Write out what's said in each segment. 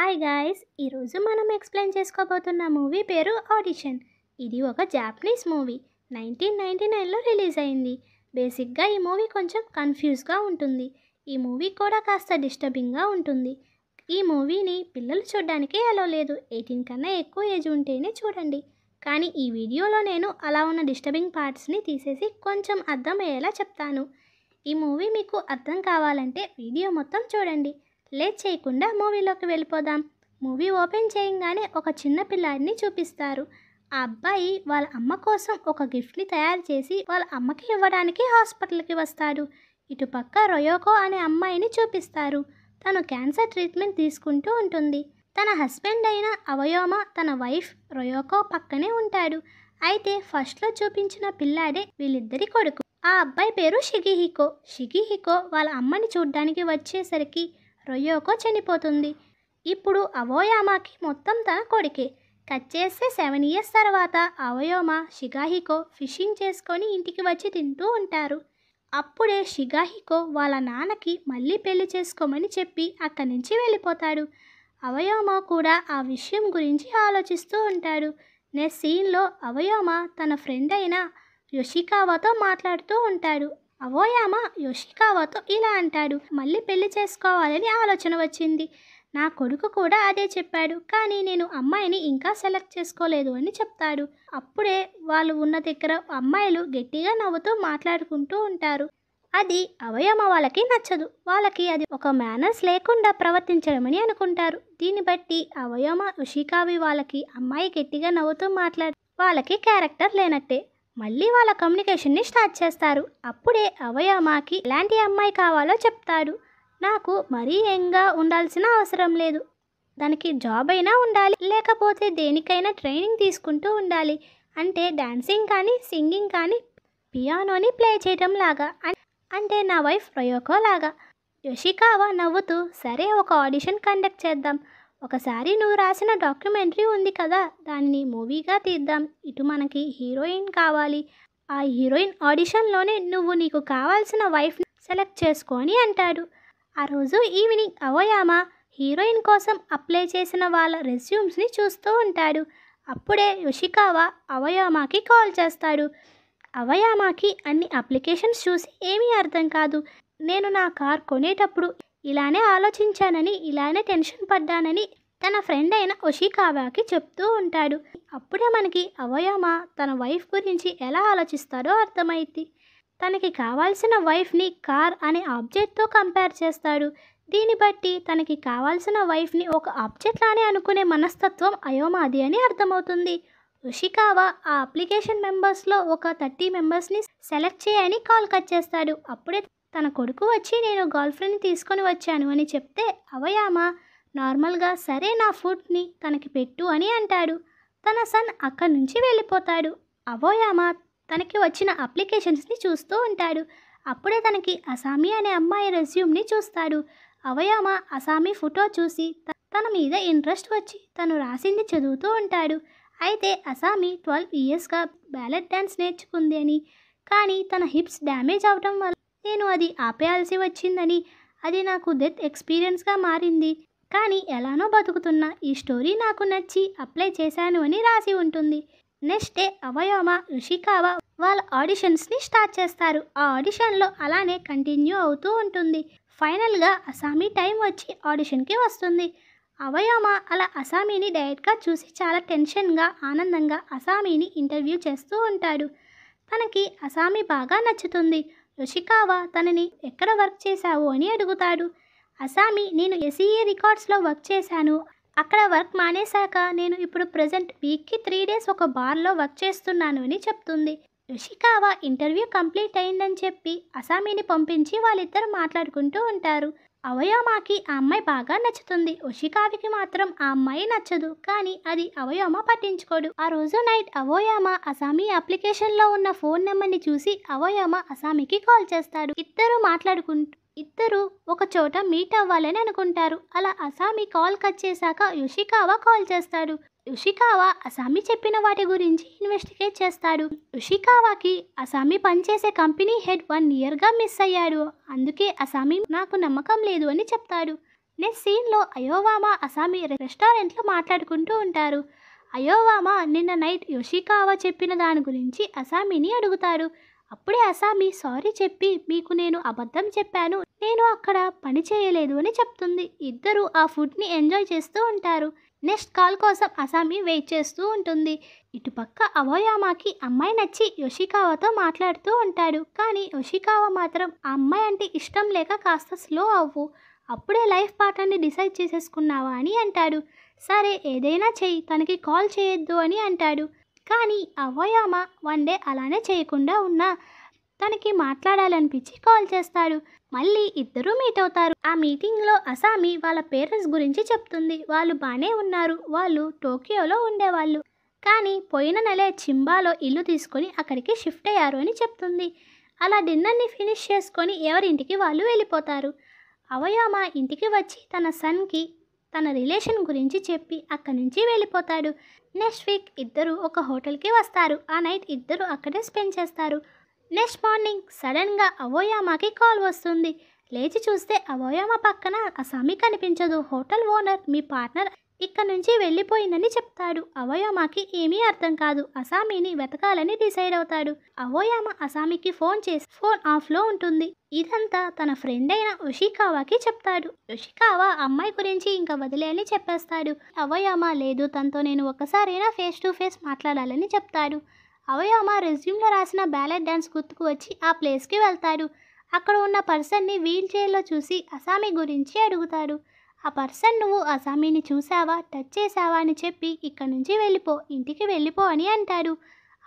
hi guys ఈరోజు మనం explain చేసుకోబోతున్న మూవీ పేరు ఆడిషన్ ఇది ఒక జాపనీస్ మూవీ నైన్టీన్ నైంటీ నైన్లో రిలీజ్ అయింది బేసిక్గా ఈ మూవీ కొంచెం కన్ఫ్యూజ్గా ఉంటుంది ఈ మూవీ కూడా కాస్త డిస్టర్బింగ్గా ఉంటుంది ఈ మూవీని పిల్లలు చూడడానికి అలో లేదు ఎయిటీన్ కన్నా ఎక్కువ ఏజ్ ఉంటేనే చూడండి కానీ ఈ వీడియోలో నేను అలా ఉన్న డిస్టర్బింగ్ పార్ట్స్ని తీసేసి కొంచెం అర్థమయ్యేలా చెప్తాను ఈ మూవీ మీకు అర్థం కావాలంటే వీడియో మొత్తం చూడండి లేట్ చేయకుండా మూవీలోకి వెళ్ళిపోదాం మూవీ ఓపెన్ చేయంగానే ఒక చిన్న పిల్లాడిని చూపిస్తారు ఆ అబ్బాయి వాళ్ళ అమ్మ కోసం ఒక గిఫ్ట్ని తయారు చేసి వాళ్ళ అమ్మకి ఇవ్వడానికి హాస్పిటల్కి వస్తాడు ఇటుపక్క రొయోకో అనే అమ్మాయిని చూపిస్తారు తను క్యాన్సర్ ట్రీట్మెంట్ తీసుకుంటూ ఉంటుంది తన హస్బెండ్ అయిన అవయోమ తన వైఫ్ రొయోకో పక్కనే ఉంటాడు అయితే ఫస్ట్లో చూపించిన పిల్లాడే వీళ్ళిద్దరి కొడుకు ఆ అబ్బాయి పేరు షిగిహికో షిగిహికో వాళ్ళ అమ్మని చూడ్డానికి వచ్చేసరికి రొయ్యోకో చనిపోతుంది ఇప్పుడు అవోయామాకి మొత్తం తన కొడుకే కట్ చేస్తే సెవెన్ ఇయర్స్ తర్వాత అవయోమ షిగాహికో ఫిషింగ్ చేసుకొని ఇంటికి వచ్చి తింటూ ఉంటారు అప్పుడే షిగాహికో వాళ్ళ నాన్నకి మళ్ళీ పెళ్లి చేసుకోమని చెప్పి అక్కడి నుంచి వెళ్ళిపోతాడు అవయోమ కూడా ఆ విషయం గురించి ఆలోచిస్తూ ఉంటాడు నెక్స్ట్ సీన్లో అవయోమ తన ఫ్రెండ్ అయిన యోషికావాతో మాట్లాడుతూ ఉంటాడు అవోయామ యోషికావాతో ఇలా అంటాడు మళ్ళీ పెళ్లి చేసుకోవాలని ఆలోచన వచ్చింది నా కొడుకు కూడా అదే చెప్పాడు కానీ నేను అమ్మాయిని ఇంకా సెలెక్ట్ చేసుకోలేదు అని చెప్తాడు అప్పుడే వాళ్ళు ఉన్న దగ్గర అమ్మాయిలు గట్టిగా నవ్వుతూ మాట్లాడుకుంటూ ఉంటారు అది అవయమ వాళ్ళకి నచ్చదు వాళ్ళకి అది ఒక మేనర్స్ లేకుండా ప్రవర్తించడమని అనుకుంటారు దీన్ని బట్టి అవయమ ఉషికావి వాళ్ళకి అమ్మాయి గట్టిగా నవ్వుతూ మాట్లాడు వాళ్ళకి క్యారెక్టర్ లేనట్టే మళ్ళీ వాళ్ళ కమ్యూనికేషన్ని స్టార్ట్ చేస్తారు అప్పుడే అవయ మాకి ఎలాంటి అమ్మాయి కావాలో చెప్తాడు నాకు మరీ యంగ్గా ఉండాల్సిన అవసరం లేదు దానికి జాబ్ అయినా ఉండాలి లేకపోతే దేనికైనా ట్రైనింగ్ తీసుకుంటూ ఉండాలి అంటే డాన్సింగ్ కానీ సింగింగ్ కానీ పియానోని ప్లే చేయటం లాగా అంటే నా వైఫ్ ప్రయోకో లాగా యోషికావా నవ్వుతూ సరే ఒక ఆడిషన్ కండక్ట్ చేద్దాం ఒకసారి నువ్వు రాసిన డాక్యుమెంటరీ ఉంది కదా దానిని మూవీగా తీద్దాం ఇటు మనకి హీరోయిన్ కావాలి ఆ హీరోయిన్ ఆడిషన్లోనే నువ్వు నీకు కావాల్సిన వైఫ్ సెలెక్ట్ చేసుకొని అంటాడు ఆ రోజు ఈవినింగ్ అవయామా హీరోయిన్ కోసం అప్లై చేసిన వాళ్ళ రెస్యూమ్స్ని చూస్తూ ఉంటాడు అప్పుడే యోషికావా అవయామాకి కాల్ చేస్తాడు అవయామాకి అన్ని అప్లికేషన్స్ చూసి ఏమీ అర్థం కాదు నేను నా కార్ కొనేటప్పుడు ఇలానే ఆలోచించానని ఇలానే టెన్షన్ పడ్డానని తన ఫ్రెండ్ అయిన ఒషికావాకి చెప్తూ ఉంటాడు అప్పుడే మనకి అవయమ తన వైఫ్ గురించి ఎలా ఆలోచిస్తారో అర్థమైంది తనకి కావాల్సిన వైఫ్ని కార్ అనే ఆబ్జెక్ట్తో కంపేర్ చేస్తాడు దీన్ని బట్టి తనకి కావాల్సిన వైఫ్ని ఒక ఆబ్జెక్ట్ లానే అనుకునే మనస్తత్వం అయోమాది అని అర్థమవుతుంది ఋషికావా ఆ అప్లికేషన్ మెంబర్స్లో ఒక థర్టీ మెంబర్స్ని సెలెక్ట్ చేయని కాల్ కట్ చేస్తాడు అప్పుడే తన కొడుకు వచ్చి నేను గర్ల్ ఫ్రెండ్ని తీసుకొని వచ్చాను అని చెప్తే అవయామ నార్మల్గా సరే నా ఫుడ్ని తనకి పెట్టు అని అంటాడు తన సన్ అక్కడి నుంచి వెళ్ళిపోతాడు అవోయామ తనకి వచ్చిన అప్లికేషన్స్ని చూస్తూ ఉంటాడు అప్పుడే తనకి అసామి అనే అమ్మాయి రెజ్యూమ్ని చూస్తాడు అవయామ అసామి ఫోటో చూసి తన మీద ఇంట్రెస్ట్ వచ్చి తను రాసింది చదువుతూ ఉంటాడు అయితే అసామి ట్వెల్వ్ ఇయర్స్గా బ్యాలెట్ డ్యాన్స్ నేర్చుకుంది అని కానీ తన హిప్స్ డ్యామేజ్ అవడం వల్ల నేను అది ఆపేయాల్సి వచ్చిందని అది నాకు డెత్ ఎక్స్పీరియన్స్గా మారింది కానీ ఎలానో బతుకుతున్న ఈ స్టోరీ నాకు నచ్చి అప్లై చేశాను అని రాసి ఉంటుంది నెక్స్ట్ డే అవయోమ రుషికావా వాళ్ళ ఆడిషన్స్ని స్టార్ట్ చేస్తారు ఆ ఆడిషన్లో అలానే కంటిన్యూ అవుతూ ఉంటుంది ఫైనల్గా అసామీ టైం వచ్చి ఆడిషన్కి వస్తుంది అవయోమ అలా అసామీని డైరెక్ట్గా చూసి చాలా టెన్షన్గా ఆనందంగా అసామీని ఇంటర్వ్యూ చేస్తూ ఉంటాడు తనకి అసామీ బాగా నచ్చుతుంది యోషికావా తనని ఎక్కడ వర్క్ చేశావు అని అడుగుతాడు అసామి నేను ఎస్ఈఏ e రికార్డ్స్లో వర్క్ చేశాను అక్కడ వర్క్ మానేశాక నేను ఇప్పుడు ప్రజెంట్ వీక్కి త్రీ డేస్ ఒక బార్లో వర్క్ చేస్తున్నాను అని చెప్తుంది యోషికావా ఇంటర్వ్యూ కంప్లీట్ అయిందని చెప్పి అసామీని పంపించి వాళ్ళిద్దరు మాట్లాడుకుంటూ ఉంటారు అవయోమాకి ఆ అమ్మాయి బాగా నచ్చుతుంది ఉషికావికి మాత్రం ఆ అమ్మాయి నచ్చదు కానీ అది అవయోమ పట్టించుకోడు ఆ రోజు నైట్ అవయోమ అసామి అప్లికేషన్లో ఉన్న ఫోన్ నెంబర్ని చూసి అవయోమ అసామికి కాల్ చేస్తాడు ఇద్దరు మాట్లాడుకుంటూ ఇద్దరు ఒక చోట మీట్ అవ్వాలని అనుకుంటారు అలా అసామి కాల్ కట్ చేశాక యుషికావా కాల్ చేస్తాడు ఉషికావా అసామి చెప్పిన వాటి గురించి ఇన్వెస్టిగేట్ చేస్తాడు ఉషికావాకి అసామి పనిచేసే కంపెనీ హెడ్ వన్ ఇయర్గా మిస్ అయ్యాడు అందుకే అసామి నాకు నమ్మకం లేదు అని చెప్తాడు నెక్స్ట్ సీన్లో అయోవామా అసామి రెస్టారెంట్లో మాట్లాడుకుంటూ ఉంటారు అయోవామా నిన్న నైట్ యోషికావా చెప్పిన దాని గురించి అసామిని అడుగుతారు అప్పుడే అసామి సారీ చెప్పి మీకు నేను అబద్ధం చెప్పాను నేను అక్కడ పని చేయలేదు అని చెప్తుంది ఇద్దరు ఆ ఫుడ్ని ఎంజాయ్ చేస్తూ ఉంటారు నెక్స్ట్ కాల్ కోసం అసామి వెయిట్ చేస్తూ ఉంటుంది ఇటుపక్క అవోయామాకి అమ్మాయి నచ్చి యోషికావాతో మాట్లాడుతూ ఉంటాడు కానీ యోషికావ మాత్రం ఆ అమ్మాయి అంటే ఇష్టం లేక కాస్త స్లో అవ్వు అప్పుడే లైఫ్ పార్ట్నర్ని డిసైడ్ చేసేసుకున్నావా అని అంటాడు సరే ఏదైనా చెయ్యి తనకి కాల్ చేయొద్దు అని అంటాడు కానీ అవోయామా వన్ డే అలానే చేయకుండా ఉన్నా తనకి మాట్లాడాలనిపించి కాల్ చేస్తాడు మళ్ళీ ఇద్దరూ మీట్ అవుతారు ఆ మీటింగ్లో అసామి వాళ్ళ పేరెంట్స్ గురించి చెప్తుంది వాళ్ళు బాగానే ఉన్నారు వాళ్ళు టోక్యోలో ఉండేవాళ్ళు కానీ పోయిన నెలే చింబాలో ఇల్లు తీసుకొని అక్కడికి షిఫ్ట్ అయ్యారు అని చెప్తుంది అలా డిన్నర్ని ఫినిష్ చేసుకొని ఎవరింటికి వాళ్ళు వెళ్ళిపోతారు అవయామ ఇంటికి వచ్చి తన సన్కి తన రిలేషన్ గురించి చెప్పి అక్కడి నుంచి వెళ్ళిపోతాడు నెక్స్ట్ వీక్ ఇద్దరు ఒక హోటల్కి వస్తారు ఆ నైట్ ఇద్దరు అక్కడే స్పెండ్ చేస్తారు నెక్స్ట్ మార్నింగ్ సడన్గా అవోయామాకి కాల్ వస్తుంది లేచి చూస్తే అవోయామ పక్కన అసామి కనిపించదు హోటల్ ఓనర్ మీ పార్ట్నర్ ఇక్కడ నుంచి వెళ్ళిపోయిందని చెప్తాడు అవోయామాకి ఏమీ అర్థం కాదు అసామీని వెతకాలని డిసైడ్ అవుతాడు అవోయామ అసామికి ఫోన్ చేసి ఫోన్ ఆఫ్లో ఉంటుంది ఇదంతా తన ఫ్రెండ్ అయిన ఉషికావాకి చెప్తాడు ఉషికావా అమ్మాయి గురించి ఇంకా వదిలేయని చెప్పేస్తాడు అవోయామ లేదు తనతో నేను ఒకసారైనా ఫేస్ టు ఫేస్ మాట్లాడాలని చెప్తాడు అవే ఆమె రెజ్యూమ్లో రాసిన బ్యాలెట్ డ్యాన్స్ గుర్తుకు వచ్చి ఆ ప్లేస్కి వెళ్తాడు అక్కడ ఉన్న పర్సన్ని వీల్ చైర్లో చూసి అసామి గురించి అడుగుతాడు ఆ పర్సన్ నువ్వు అసామీని చూసావా టచ్ చేసావా అని చెప్పి ఇక్కడి నుంచి వెళ్ళిపో ఇంటికి వెళ్ళిపో అని అంటాడు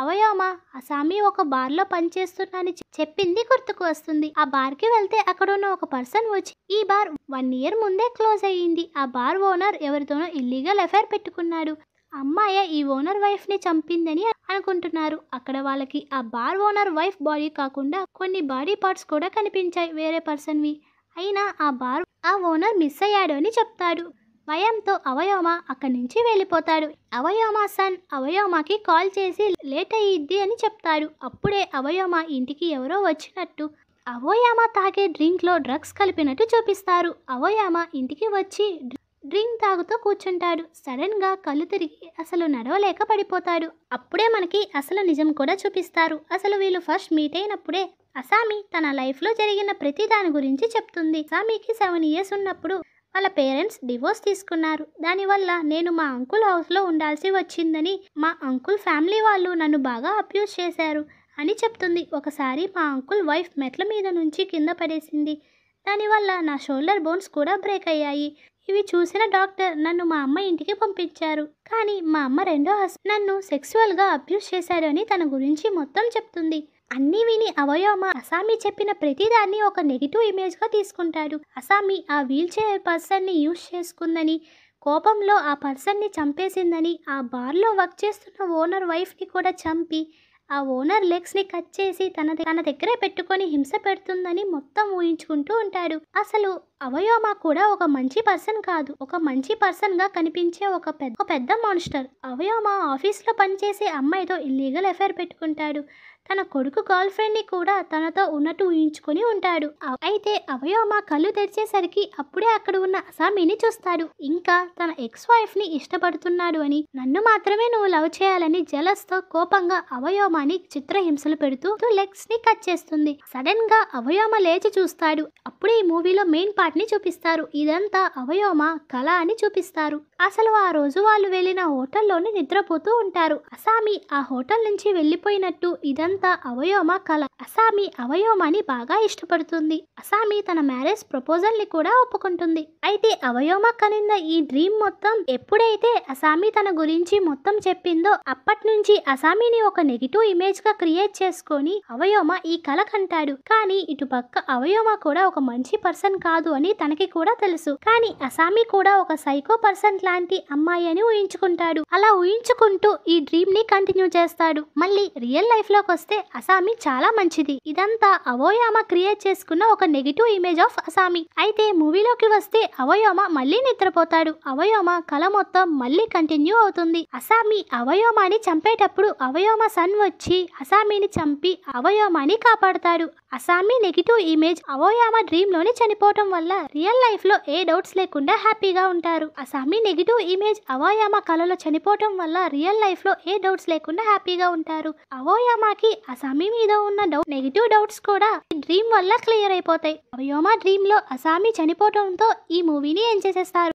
అవయోమ అసామి ఒక బార్లో పనిచేస్తున్నానని చెప్పింది గుర్తుకు వస్తుంది ఆ బార్కి వెళ్తే అక్కడున్న ఒక పర్సన్ వచ్చి ఈ బార్ వన్ ఇయర్ ముందే క్లోజ్ అయ్యింది ఆ బార్ ఓనర్ ఎవరితోనో ఇల్లీగల్ ఎఫైర్ పెట్టుకున్నాడు అమ్మాయి ఈ ఓనర్ వైఫ్ని చంపిందని అనుకుంటున్నారు అక్కడ వాళ్ళకి ఆ బార్ ఓనర్ వైఫ్ బాడీ కాకుండా కొన్ని బాడీ పార్ట్స్ కూడా కనిపించాయి వేరే పర్సన్వి అయినా ఆ బార్ ఆ ఓనర్ మిస్ అయ్యాడు అని చెప్తాడు భయంతో అవయోమ అక్కడి నుంచి వెళ్ళిపోతాడు అవయోమ సన్ అవయోమకి కాల్ చేసి లేట్ అయ్యిద్ది అని చెప్తాడు అప్పుడే అవయోమ ఇంటికి ఎవరో వచ్చినట్టు అవయామ తాగే డ్రింక్లో డ్రగ్స్ కలిపినట్టు చూపిస్తారు అవయామ ఇంటికి వచ్చి డ్రింక్ తాగుతూ కూర్చుంటాడు సడన్గా కళ్ళు తిరిగి అసలు నడవలేక పడిపోతాడు అప్పుడే మనకి అసలు నిజం కూడా చూపిస్తారు అసలు వీళ్ళు ఫస్ట్ మీట్ అయినప్పుడే అసామి తన లైఫ్లో జరిగిన ప్రతి దాని గురించి చెప్తుంది అసామికి సెవెన్ ఇయర్స్ ఉన్నప్పుడు వాళ్ళ పేరెంట్స్ డివోర్స్ తీసుకున్నారు దానివల్ల నేను మా అంకుల్ హౌస్లో ఉండాల్సి వచ్చిందని మా అంకుల్ ఫ్యామిలీ వాళ్ళు నన్ను బాగా అబ్యూస్ చేశారు అని చెప్తుంది ఒకసారి మా అంకుల్ వైఫ్ మెట్ల మీద నుంచి కింద పడేసింది దానివల్ల నా షోల్డర్ బోన్స్ కూడా బ్రేక్ అయ్యాయి ఇవి చూసిన డాక్టర్ నన్ను మా అమ్మ ఇంటికి పంపించారు కానీ మా అమ్మ రెండో హస్బెండ్ నన్ను గా అబ్యూస్ చేశారు అని తన గురించి మొత్తం చెప్తుంది అన్నీ విని అవయోమ అసామి చెప్పిన ప్రతిదాన్ని ఒక నెగిటివ్ ఇమేజ్గా తీసుకుంటాడు అసామి ఆ వీల్ పర్సన్ పర్సన్ని యూజ్ చేసుకుందని కోపంలో ఆ పర్సన్ని చంపేసిందని ఆ బార్లో వర్క్ చేస్తున్న ఓనర్ వైఫ్ని కూడా చంపి ఆ ఓనర్ లెగ్స్ని కట్ చేసి తన తన దగ్గరే పెట్టుకొని హింస పెడుతుందని మొత్తం ఊహించుకుంటూ ఉంటాడు అసలు అవయోమ కూడా ఒక మంచి పర్సన్ కాదు ఒక మంచి పర్సన్గా కనిపించే ఒక పెద్ద పెద్ద మాన్స్టర్ అవయోమ ఆఫీస్లో పనిచేసే అమ్మాయితో ఇల్లీగల్ ఎఫైర్ పెట్టుకుంటాడు తన కొడుకు గర్ల్ ఫ్రెండ్ని కూడా తనతో ఉన్నట్టు ఊహించుకొని ఉంటాడు అయితే అవయోమ కళ్ళు తెరిచేసరికి అప్పుడే అక్కడ ఉన్న అసామిని చూస్తాడు ఇంకా తన ఎక్స్ వైఫ్ని ఇష్టపడుతున్నాడు అని నన్ను మాత్రమే నువ్వు లవ్ చేయాలని తో కోపంగా అవయోమాని చిత్రహింసలు పెడుతూ లెగ్స్ ని కట్ చేస్తుంది సడన్ గా అవయోమ లేచి చూస్తాడు అప్పుడు ఈ మూవీలో మెయిన్ పార్ట్ ని చూపిస్తారు ఇదంతా అవయోమ కళ అని చూపిస్తారు అసలు ఆ రోజు వాళ్ళు వెళ్ళిన హోటల్లోనే నిద్రపోతూ ఉంటారు అసామి ఆ హోటల్ నుంచి వెళ్ళిపోయినట్టు ఇదంతా అనంత అవయోమ కళ అసామి అవయోమని బాగా ఇష్టపడుతుంది అసామి తన మ్యారేజ్ ప్రపోజల్ని కూడా ఒప్పుకుంటుంది అయితే అవయోమ కనింద ఈ డ్రీమ్ మొత్తం ఎప్పుడైతే అసామి తన గురించి మొత్తం చెప్పిందో అప్పటి నుంచి అసామిని ఒక నెగిటివ్ ఇమేజ్ గా క్రియేట్ చేసుకొని అవయోమ ఈ కళ కంటాడు కానీ ఇటుపక్క అవయోమ కూడా ఒక మంచి పర్సన్ కాదు అని తనకి కూడా తెలుసు కానీ అసామి కూడా ఒక సైకో పర్సన్ లాంటి అమ్మాయి అని ఊహించుకుంటాడు అలా ఊహించుకుంటూ ఈ డ్రీమ్ ని కంటిన్యూ చేస్తాడు మళ్ళీ రియల్ లైఫ్ లోకి వస్తే చూస్తే అసామి చాలా మంచిది ఇదంతా అవోయామ క్రియేట్ చేసుకున్న ఒక నెగిటివ్ ఇమేజ్ ఆఫ్ అసామి అయితే మూవీలోకి వస్తే అవయోమ మళ్ళీ నిద్రపోతాడు అవయోమ కళ మొత్తం మళ్ళీ కంటిన్యూ అవుతుంది అసామి అవయోమాని చంపేటప్పుడు అవయోమ సన్ వచ్చి అసామిని చంపి అవయోమాని కాపాడతాడు Asami negative image Aoyama dream లోని చనిపోవటం వల్ల రియల్ లైఫ్ లో ఏ డౌట్స్ లేకుండా హ్యాపీగా ఉంటారు అసామి నెగిటివ్ ఇమేజ్ అవోయామ కళలో చనిపోవటం వల్ల రియల్ లైఫ్ లో ఏ డౌట్స్ లేకుండా హ్యాపీగా ఉంటారు అవోయామాకి అలాగే ఆ మీద ఉన్న డౌట్ నెగిటివ్ డౌట్స్ కూడా ఈ డ్రీమ్ వల్ల క్లియర్ అయిపోతాయి అవయోమా డ్రీమ్ లో అసామి చనిపోవడంతో ఈ మూవీని ఎంజాయ్ చేస్తారు